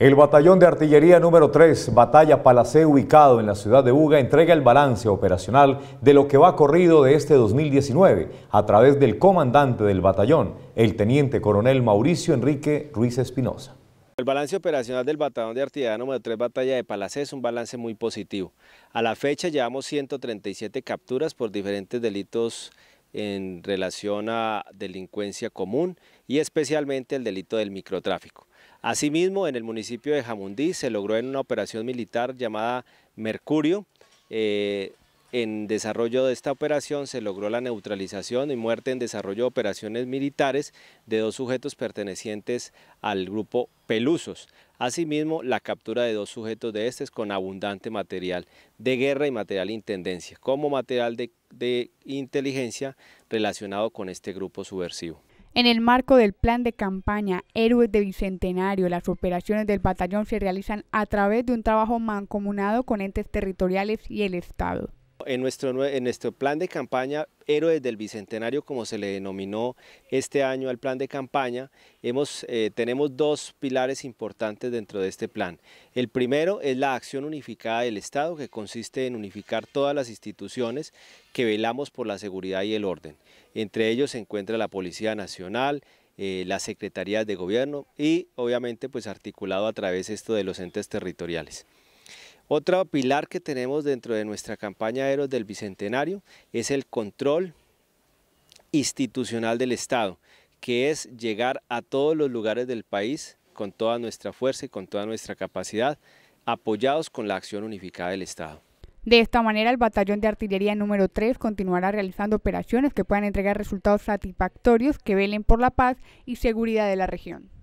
El batallón de artillería número 3, Batalla Palacé, ubicado en la ciudad de Uga, entrega el balance operacional de lo que va corrido de este 2019 a través del comandante del batallón, el teniente coronel Mauricio Enrique Ruiz Espinosa. El balance operacional del batallón de artillería número 3 Batalla de Palacé es un balance muy positivo. A la fecha llevamos 137 capturas por diferentes delitos en relación a delincuencia común y especialmente el delito del microtráfico. Asimismo, en el municipio de Jamundí se logró en una operación militar llamada Mercurio. Eh, en desarrollo de esta operación se logró la neutralización y muerte en desarrollo de operaciones militares de dos sujetos pertenecientes al grupo Pelusos. Asimismo, la captura de dos sujetos de estos con abundante material de guerra y material intendencia, como material de inteligencia relacionado con este grupo subversivo. En el marco del plan de campaña Héroes de Bicentenario, las operaciones del batallón se realizan a través de un trabajo mancomunado con entes territoriales y el Estado. En nuestro, plan de campaña, Héroes del Bicentenario, como se le denominó este año al plan de campaña, eh, tenemos dos pilares importantes dentro de este plan. El primero es la acción unificada del Estado, que consiste en unificar todas las instituciones que velamos por la seguridad y el orden. Entre ellos se encuentra la Policía Nacional, eh, las secretarías de gobierno y obviamente pues articulado a través esto de los entes territoriales. Otro pilar que tenemos dentro de nuestra campaña Héroes del Bicentenario es el control institucional del Estado, que es llegar a todos los lugares del país con toda nuestra fuerza y con toda nuestra capacidad, apoyados con la acción unificada del Estado. De esta manera, el batallón de artillería número 3 continuará realizando operaciones que puedan entregar resultados satisfactorios que velen por la paz y seguridad de la región.